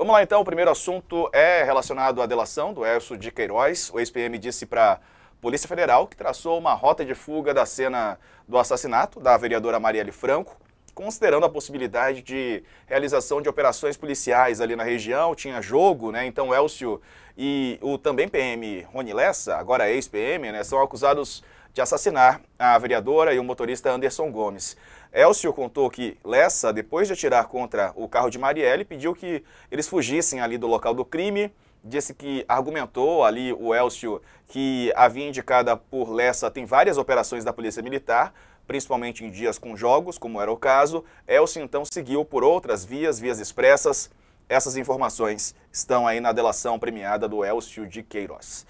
Vamos lá então, o primeiro assunto é relacionado à delação do Elcio de Queiroz. O ex-PM disse para Polícia Federal que traçou uma rota de fuga da cena do assassinato da vereadora Marielle Franco considerando a possibilidade de realização de operações policiais ali na região, tinha jogo, né? Então Elcio e o também PM Rony Lessa, agora ex-PM, né, são acusados de assassinar a vereadora e o motorista Anderson Gomes. Elcio contou que Lessa, depois de atirar contra o carro de Marielle, pediu que eles fugissem ali do local do crime disse que argumentou ali o Elcio que havia indicada por Lessa tem várias operações da Polícia Militar, principalmente em dias com jogos, como era o caso. Elcio então seguiu por outras vias, vias expressas. Essas informações estão aí na delação premiada do Elcio de Queiroz.